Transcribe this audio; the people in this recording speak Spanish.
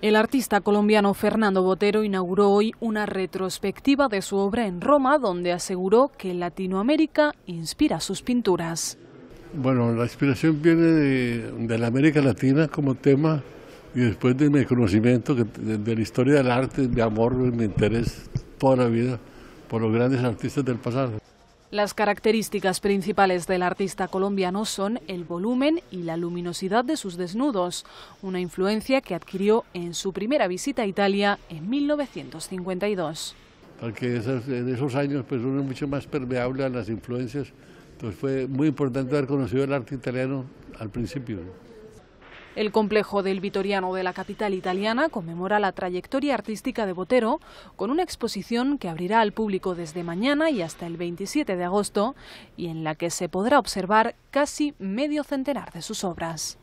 El artista colombiano Fernando Botero inauguró hoy una retrospectiva de su obra en Roma, donde aseguró que Latinoamérica inspira sus pinturas. Bueno, la inspiración viene de, la América Latina como tema y después de mi conocimiento de, de la historia del arte, mi amor, y mi interés toda la vida por los grandes artistas del pasado. Las características principales del artista colombiano son el volumen y la luminosidad de sus desnudos, una influencia que adquirió en su primera visita a Italia en 1952. Porque en esos años pues uno es mucho más permeable a las influencias, entonces fue muy importante haber conocido el arte italiano al principio. El complejo del Vitoriano de la capital italiana conmemora la trayectoria artística de Botero con una exposición que abrirá al público desde mañana y hasta el 27 de agosto y en la que se podrá observar casi medio centenar de sus obras.